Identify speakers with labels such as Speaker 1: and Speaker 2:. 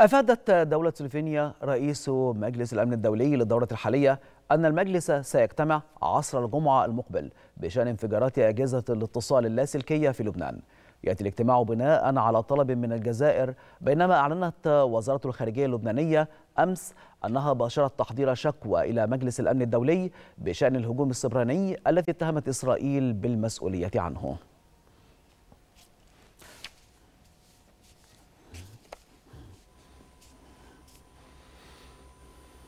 Speaker 1: أفادت دولة سلوفينيا رئيس مجلس الأمن الدولي للدورة الحالية أن المجلس سيجتمع عصر الجمعة المقبل بشأن انفجارات أجهزة الاتصال اللاسلكية في لبنان يأتي الاجتماع بناء على طلب من الجزائر بينما أعلنت وزارة الخارجية اللبنانية أمس أنها باشرت تحضير شكوى إلى مجلس الأمن الدولي بشأن الهجوم السبراني الذي اتهمت إسرائيل بالمسؤولية عنه